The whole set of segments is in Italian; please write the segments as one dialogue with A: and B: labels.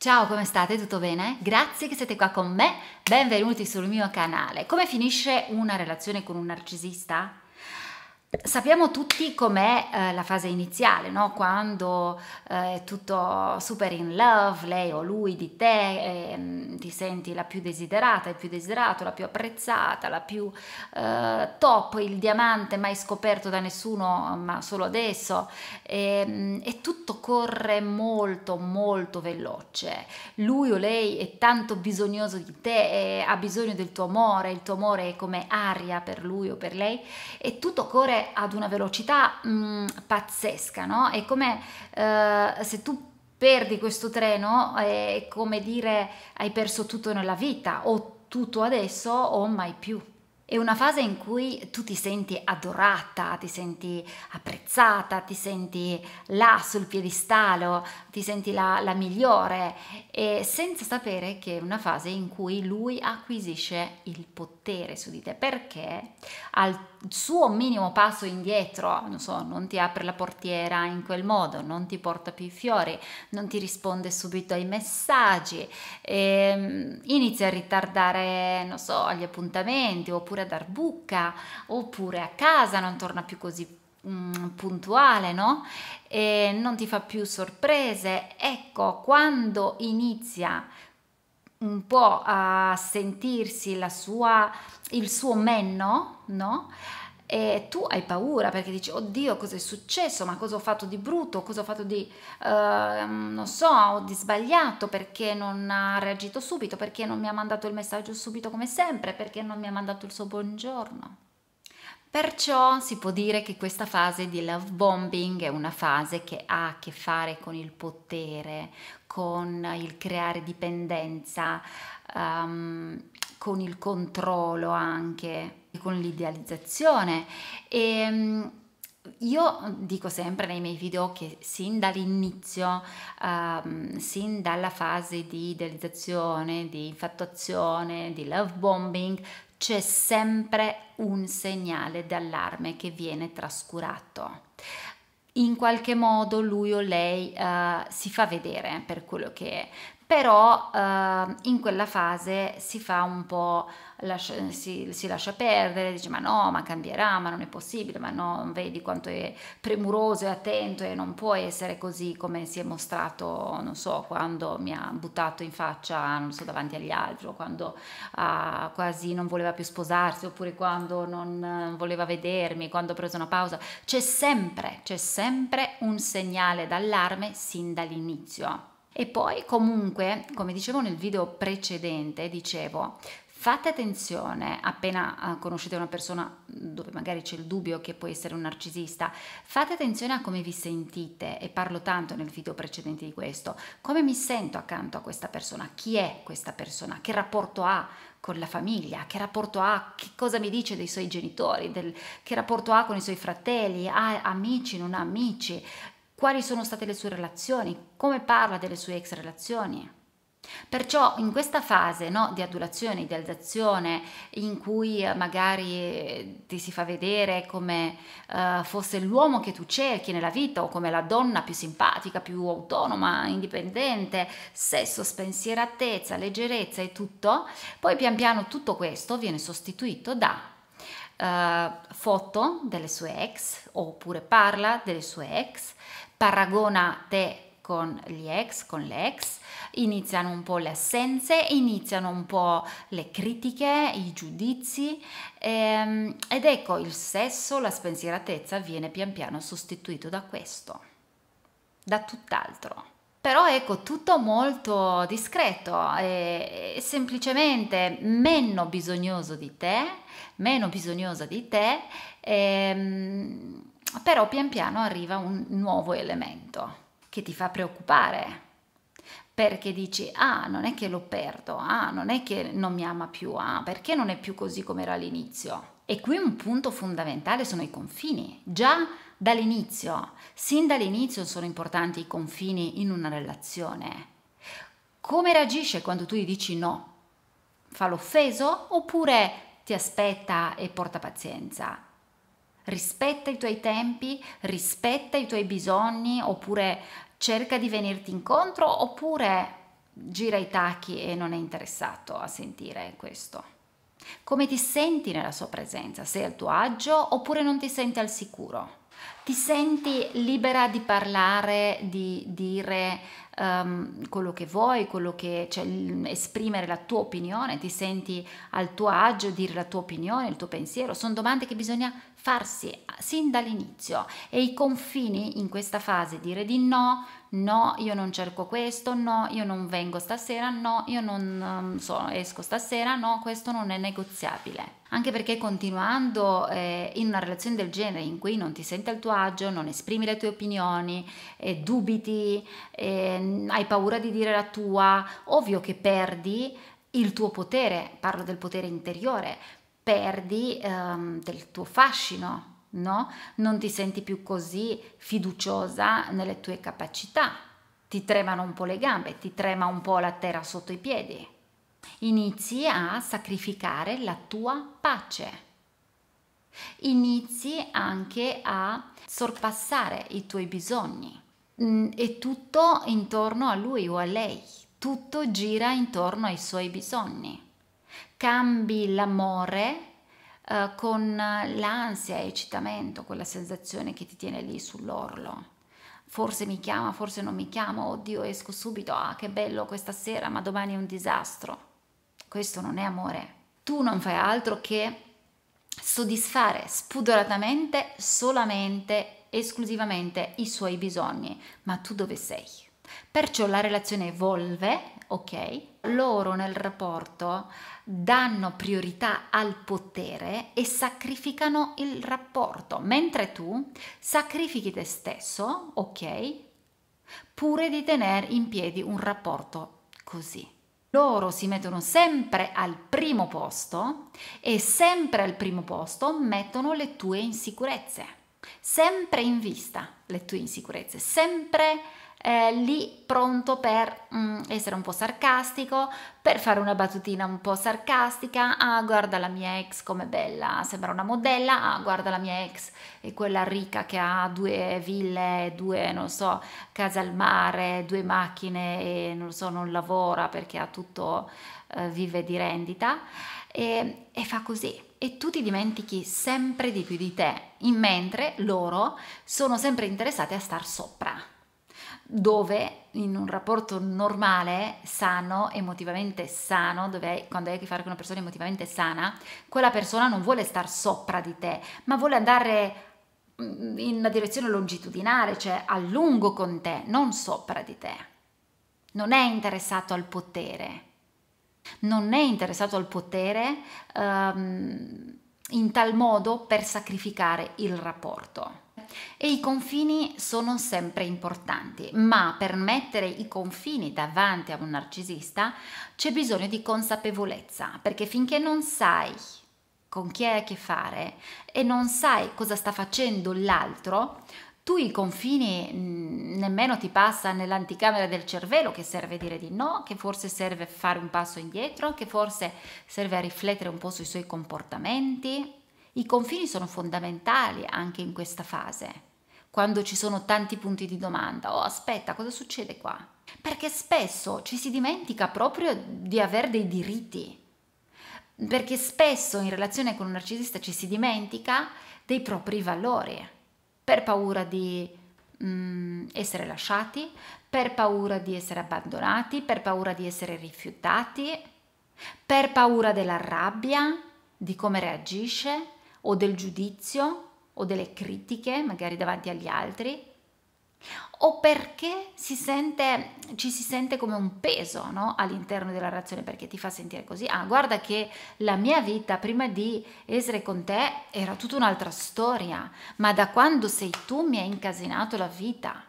A: Ciao, come state? Tutto bene? Grazie che siete qua con me, benvenuti sul mio canale. Come finisce una relazione con un narcisista? Sappiamo tutti com'è eh, la fase iniziale, no? quando eh, è tutto super in love, lei o lui di te, eh, ti senti la più desiderata, il più desiderato, la più apprezzata, la più eh, top, il diamante mai scoperto da nessuno, ma solo adesso, ehm, e tutto corre molto, molto veloce. Lui o lei è tanto bisognoso di te, e ha bisogno del tuo amore, il tuo amore è come aria per lui o per lei, e tutto corre ad una velocità mh, mm, pazzesca, no? È come eh, se tu perdi questo treno, eh, è come dire hai perso tutto nella vita o tutto adesso o mai più. È una fase in cui tu ti senti adorata, ti senti apprezzata, ti senti là sul piedistallo, ti senti la, la migliore e senza sapere che è una fase in cui lui acquisisce il potere su di te perché al suo minimo passo indietro, non so, non ti apre la portiera in quel modo, non ti porta più i fiori, non ti risponde subito ai messaggi, ehm, inizia a ritardare, non so, gli appuntamenti oppure oppure ad Arbucca, oppure a casa non torna più così mm, puntuale, no? E non ti fa più sorprese. Ecco, quando inizia un po' a sentirsi la sua, il suo menno no? e tu hai paura perché dici oddio cosa è successo, ma cosa ho fatto di brutto, cosa ho fatto di, eh, non so, ho di sbagliato, perché non ha reagito subito, perché non mi ha mandato il messaggio subito come sempre, perché non mi ha mandato il suo buongiorno. Perciò si può dire che questa fase di love bombing è una fase che ha a che fare con il potere, con il creare dipendenza, um, con il controllo anche, con l'idealizzazione. E, um, io dico sempre nei miei video che sin dall'inizio, um, sin dalla fase di idealizzazione, di infatuazione, di love bombing, c'è sempre un segnale d'allarme che viene trascurato. In qualche modo lui o lei uh, si fa vedere per quello che è, però eh, in quella fase si fa un po', lascia, si, si, lascia perdere, dice ma no, ma cambierà, ma non è possibile, ma no, vedi quanto è premuroso e attento e non può essere così come si è mostrato, non so, quando mi ha buttato in faccia, non so, davanti agli altri, o quando ah, quasi non voleva più sposarsi, oppure quando non voleva vedermi, quando ho preso una pausa. C'è sempre, c'è sempre un segnale d'allarme sin dall'inizio. E poi comunque, come dicevo nel video precedente, dicevo, fate attenzione appena eh, conoscete una persona dove magari c'è il dubbio che può essere un narcisista, fate attenzione a come vi sentite e parlo tanto nel video precedente di questo, come mi sento accanto a questa persona, chi è questa persona, che rapporto ha con la famiglia, che rapporto ha, che cosa mi dice dei suoi genitori, del, che rapporto ha con i suoi fratelli, ha amici, non ha amici, quali sono state le sue relazioni, come parla delle sue ex relazioni. Perciò in questa fase no, di adulazione, di alzazione, in cui eh, magari eh, ti si fa vedere come eh, fosse l'uomo che tu cerchi nella vita o come la donna più simpatica, più autonoma, indipendente, sesso, spensieratezza, leggerezza e tutto, poi pian piano tutto questo viene sostituito da eh, foto delle sue ex oppure parla delle sue ex, paragona te con gli ex, con l'ex, iniziano un po' le assenze, iniziano un po' le critiche, i giudizi ehm, ed ecco il sesso, la spensieratezza viene pian piano sostituito da questo, da tutt'altro però ecco tutto molto discreto e, eh, eh, semplicemente meno bisognoso di te, meno bisognosa di te, e, ehm, però pian piano arriva un nuovo elemento che ti fa preoccupare perché dici ah non è che lo perdo, ah non è che non mi ama più, ah perché non è più così come era all'inizio. E qui un punto fondamentale sono i confini. Già dall'inizio, sin dall'inizio sono importanti i confini in una relazione. Come reagisce quando tu gli dici no? Fa l'offeso oppure ti aspetta e porta pazienza? Rispetta i tuoi tempi, rispetta i tuoi bisogni oppure cerca di venirti incontro oppure gira i tacchi e non è interessato a sentire questo? Come ti senti nella sua presenza? Sei al tuo agio oppure non ti senti al sicuro? Ti senti libera di parlare, di dire um, quello che vuoi, quello che, cioè, esprimere la tua opinione, ti senti al tuo agio dire la tua opinione, il tuo pensiero, sono domande che bisogna farsi eh, sin dall'inizio e i confini in questa fase, dire di no, no, io non cerco questo, no, io non vengo stasera, no, io non ehm, so, esco stasera, no, questo non è negoziabile. Anche perché continuando eh, in una relazione del genere in cui non ti senti al tuo agio, non esprimi le tue opinioni, eh, dubiti, eh, Ehm, hai paura di dire la tua, ovvio che perdi il tuo potere, parlo del potere interiore, perdi ehm, del tuo fascino, no? Non ti senti più così fiduciosa nelle tue capacità, ti tremano un po' le gambe, ti trema un po' la terra sotto i piedi. Inizi a sacrificare la tua pace. Inizi anche a sorpassare i tuoi bisogni mh, mm, e tutto intorno a lui o a lei, tutto gira intorno ai suoi bisogni. Cambi l'amore eh, con l'ansia, eccitamento, quella sensazione che ti tiene lì sull'orlo. Forse mi chiama, forse non mi chiama, oddio esco subito, ah che bello questa sera, ma domani è un disastro. Questo non è amore. Tu non fai altro che soddisfare spudoratamente solamente esclusivamente i suoi bisogni, ma tu dove sei? Perciò la relazione evolve, ok? Loro nel rapporto danno priorità al potere e sacrificano il rapporto, mentre tu sacrifichi te stesso, ok? Pure di tenere in piedi un rapporto così. Loro si mettono sempre al primo posto e sempre al primo posto mettono le tue insicurezze sempre in vista le tue insicurezze, sempre eh, lì pronto per mm, essere un po' sarcastico, per fare una battutina un po' sarcastica, ah guarda la mia ex come bella, sembra una modella, ah guarda la mia ex è quella ricca che ha due ville, due non so, case al mare, due macchine e non so, non lavora perché ha tutto, eh, vive di rendita e, e fa così e tu ti dimentichi sempre di più di te, in mentre loro sono sempre interessati a star sopra, dove in un rapporto normale, sano, emotivamente sano, dove quando hai a che fare con una persona emotivamente sana, quella persona non vuole star sopra di te, ma vuole andare mm, in una direzione longitudinale, cioè a lungo con te, non sopra di te. Non è interessato al potere non è interessato al potere ehm, in tal modo per sacrificare il rapporto. E i confini sono sempre importanti, ma per mettere i confini davanti a un narcisista c'è bisogno di consapevolezza, perché finché non sai con chi hai a che fare e non sai cosa sta facendo l'altro, tu i confini mm, nemmeno ti passa nell'anticamera del cervello che serve dire di no, che forse serve fare un passo indietro, che forse serve a riflettere un po' sui suoi comportamenti. I confini sono fondamentali anche in questa fase, quando ci sono tanti punti di domanda. Oh, aspetta, cosa succede qua? Perché spesso ci si dimentica proprio di avere dei diritti. Perché spesso in relazione con un narcisista ci si dimentica dei propri valori per paura di mh, mm, essere lasciati, per paura di essere abbandonati, per paura di essere rifiutati, per paura della rabbia, di come reagisce o del giudizio o delle critiche magari davanti agli altri o perché si sente, ci si sente come un peso no? all'interno della relazione perché ti fa sentire così. Ah, guarda che la mia vita prima di essere con te era tutta un'altra storia, ma da quando sei tu mi hai incasinato la vita.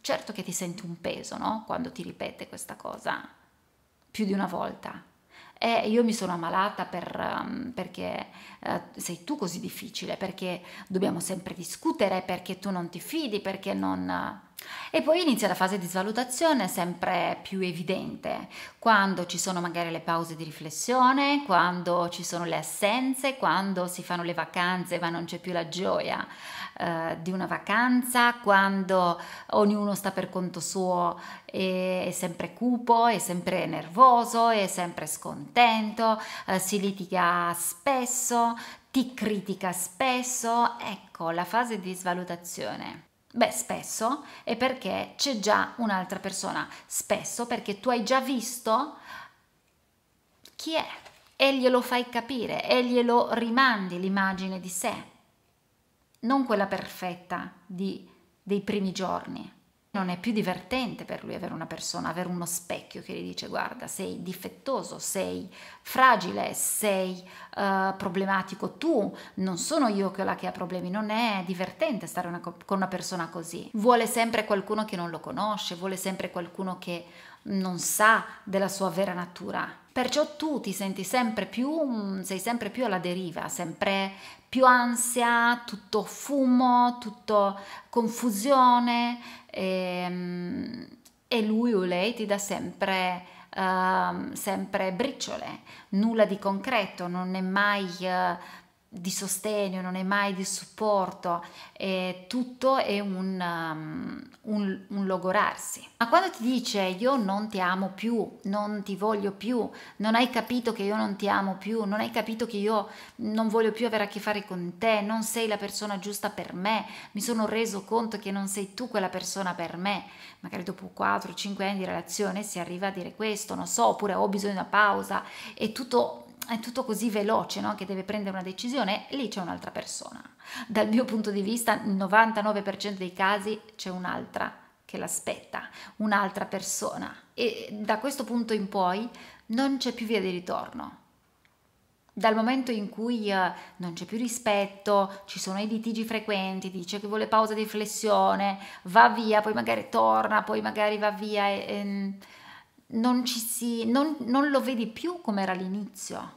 A: Certo che ti senti un peso, no? Quando ti ripete questa cosa più di una volta eh, io mi sono ammalata per, um, perché uh, sei tu così difficile, perché dobbiamo sempre discutere, perché tu non ti fidi, perché non... Eh. E poi inizia la fase di svalutazione sempre più evidente, quando ci sono magari le pause di riflessione, quando ci sono le assenze, quando si fanno le vacanze ma non c'è più la gioia eh, di una vacanza, quando ognuno sta per conto suo e è sempre cupo, è sempre nervoso, è sempre scontento, eh, si litiga spesso, ti critica spesso. Ecco la fase di svalutazione. Beh, spesso è perché c'è già un'altra persona, spesso perché tu hai già visto chi è e glielo fai capire e glielo rimandi l'immagine di sé non quella perfetta di, dei primi giorni. Non è più divertente per lui avere una persona, avere uno specchio che gli dice guarda sei difettoso, sei fragile, sei uh, problematico tu, non sono io quella che ha problemi, non è divertente stare una, con una persona così. Vuole sempre qualcuno che non lo conosce, vuole sempre qualcuno che non sa della sua vera natura Perciò tu ti senti sempre più, sei sempre più alla deriva, sempre più ansia, tutto fumo, tutto confusione e, ehm, e lui o lei ti dà sempre, uh, sempre briciole, nulla di concreto, non è mai... Uh, di sostegno, non è mai di supporto, è eh, tutto è un, um, un, un, logorarsi. Ma quando ti dice io non ti amo più, non ti voglio più, non hai capito che io non ti amo più, non hai capito che io non voglio più avere a che fare con te, non sei la persona giusta per me, mi sono reso conto che non sei tu quella persona per me, magari dopo 4-5 anni di relazione si arriva a dire questo, non so, oppure ho bisogno di una pausa, è tutto è tutto così veloce no? che deve prendere una decisione, lì c'è un'altra persona. Dal mio punto di vista, nel 99% dei casi c'è un'altra che l'aspetta, un'altra persona. E da questo punto in poi non c'è più via di ritorno. Dal momento in cui eh, non c'è più rispetto, ci sono i litigi frequenti, dice che vuole pausa di flessione, va via, poi magari torna, poi magari va via e, e ehm, non, si, non, non lo vedi più come era all'inizio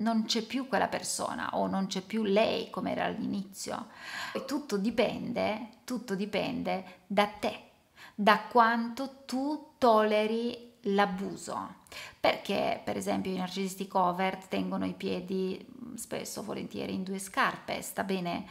A: non c'è più quella persona o non c'è più lei come era all'inizio. E tutto dipende, tutto dipende da te, da quanto tu toleri l'abuso perché per esempio i narcisisti covert tengono i piedi mm, spesso volentieri in due scarpe, sta bene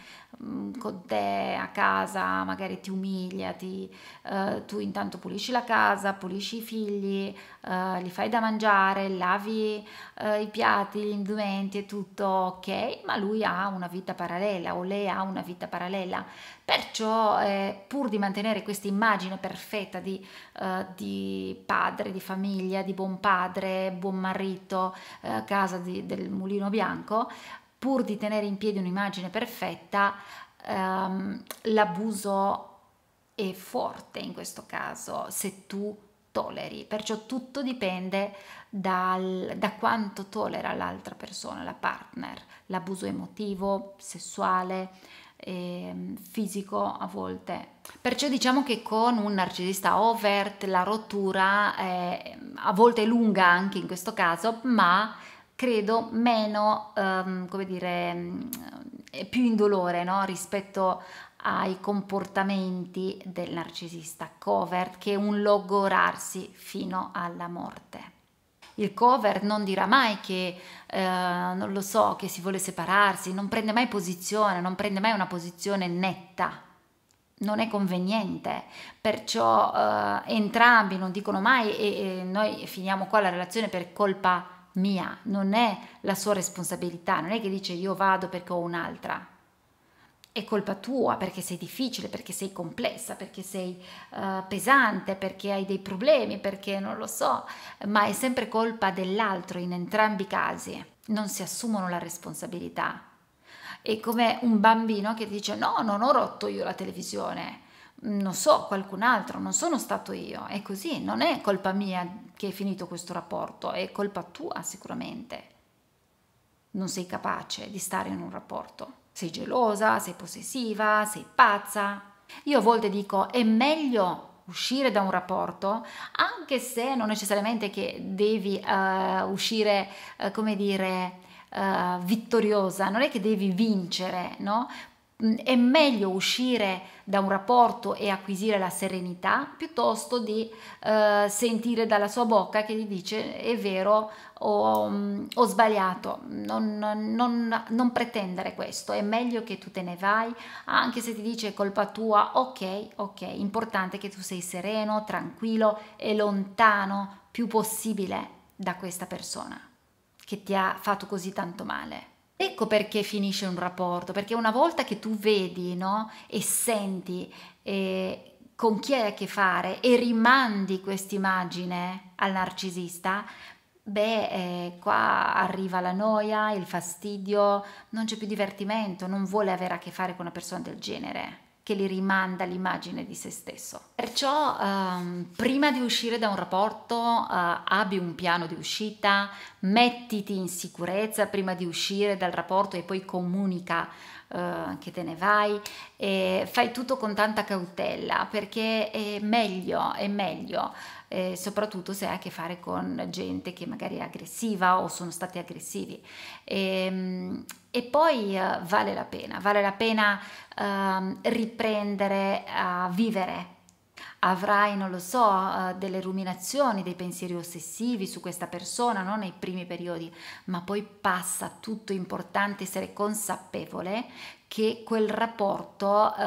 A: mm, con te a casa, magari ti umilia, ti, eh, tu intanto pulisci la casa, pulisci i figli, eh, li fai da mangiare, lavi eh, i piatti, gli indumenti e tutto ok, ma lui ha una vita parallela o lei ha una vita parallela, perciò eh, pur di mantenere questa immagine perfetta di, eh, di padre, di famiglia, di buon padre, padre, buon marito, eh, casa di, del mulino bianco, pur di tenere in piedi un'immagine perfetta, ehm, l'abuso è forte in questo caso se tu tolleri, perciò tutto dipende dal, da quanto tollera l'altra persona, la partner, l'abuso emotivo, sessuale, Ehm, fisico a volte. Perciò diciamo che con un narcisista overt la rottura è a volte è lunga anche in questo caso, ma credo meno, ehm, come dire, mm, più indolore no? rispetto ai comportamenti del narcisista covert che un logorarsi fino alla morte. Il cover non dirà mai che, eh, non lo so, che si vuole separarsi, non prende mai posizione, non prende mai una posizione netta. Non è conveniente, perciò eh, entrambi non dicono mai e, e noi finiamo qua la relazione per colpa mia, non è la sua responsabilità, non è che dice io vado perché ho un'altra, è colpa tua perché sei difficile, perché sei complessa, perché sei uh, pesante, perché hai dei problemi, perché non lo so, ma è sempre colpa dell'altro in entrambi i casi. Non si assumono la responsabilità. È come un bambino che dice no, non ho rotto io la televisione, non so, qualcun altro, non sono stato io. È così, non è colpa mia che è finito questo rapporto, è colpa tua sicuramente. Non sei capace di stare in un rapporto. Sei gelosa, sei possessiva, sei pazza. Io a volte dico è meglio uscire da un rapporto, anche se non necessariamente che devi uh, uscire, uh, come dire, uh, vittoriosa, non è che devi vincere, no? Mm, è meglio uscire da un rapporto e acquisire la serenità piuttosto di eh, sentire dalla sua bocca che gli dice è vero ho, ho mm, sbagliato non, non, non, pretendere questo è meglio che tu te ne vai anche se ti dice è colpa tua ok ok importante che tu sei sereno tranquillo e lontano più possibile da questa persona che ti ha fatto così tanto male Ecco perché finisce un rapporto, perché una volta che tu vedi no, e senti eh, con chi hai a che fare e rimandi questa immagine al narcisista, beh, eh, qua arriva la noia, il fastidio, non c'è più divertimento, non vuole avere a che fare con una persona del genere che li rimanda l'immagine di se stesso. Perciò ehm, prima di uscire da un rapporto eh, abbi un piano di uscita, mettiti in sicurezza prima di uscire dal rapporto e poi comunica eh, che te ne vai e fai tutto con tanta cautela perché è meglio, è meglio eh, soprattutto se ha a che fare con gente che magari è aggressiva o sono stati aggressivi. E, ehm, e poi eh, vale la pena, vale la pena eh, riprendere a vivere. Avrai, non lo so, eh, delle ruminazioni, dei pensieri ossessivi su questa persona, no? nei primi periodi, ma poi passa tutto, importante essere consapevole che quel rapporto eh,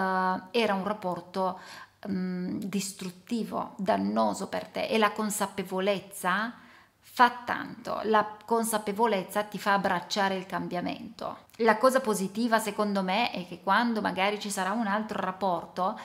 A: era un rapporto um, distruttivo, dannoso per te e la consapevolezza fa tanto, la consapevolezza ti fa abbracciare il cambiamento. La cosa positiva secondo me è che quando magari ci sarà un altro rapporto,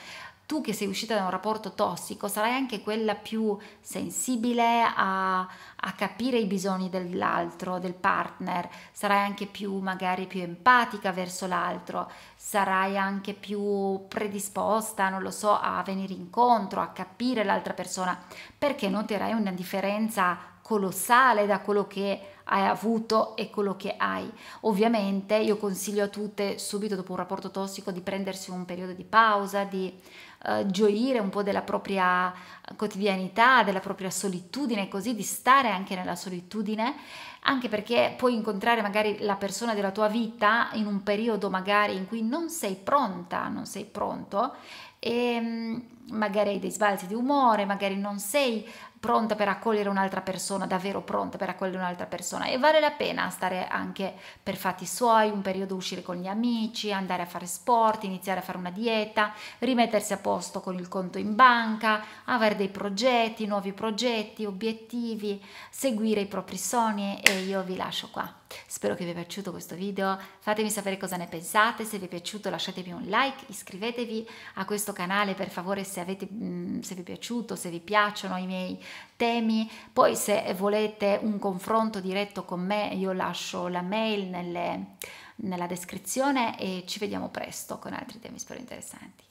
A: tu che sei uscita da un rapporto tossico sarai anche quella più sensibile a, a capire i bisogni dell'altro, del partner, sarai anche più magari più empatica verso l'altro, sarai anche più predisposta, non lo so, a venire incontro, a capire l'altra persona, perché noterai una differenza colossale da quello che hai avuto e quello che hai. Ovviamente io consiglio a tutte subito dopo un rapporto tossico di prendersi un periodo di pausa, di eh, gioire un po' della propria quotidianità, della propria solitudine, così di stare anche nella solitudine, anche perché puoi incontrare magari la persona della tua vita in un periodo magari in cui non sei pronta, non sei pronto e ehm, magari hai dei sbalzi di umore, magari non sei pronta per accogliere un'altra persona, davvero pronta per accogliere un'altra persona e vale la pena stare anche per fatti suoi, un periodo uscire con gli amici, andare a fare sport, iniziare a fare una dieta, rimettersi a posto con il conto in banca, avere dei progetti, nuovi progetti, obiettivi, seguire i propri sogni e io vi lascio qua. Spero che vi sia piaciuto questo video, fatemi sapere cosa ne pensate, se vi è piaciuto lasciatemi un like, iscrivetevi a questo canale per favore se, avete, mm, se vi è piaciuto, se vi piacciono i miei temi, poi se volete un confronto diretto con me io lascio la mail nelle, nella descrizione e ci vediamo presto con altri temi spero interessanti.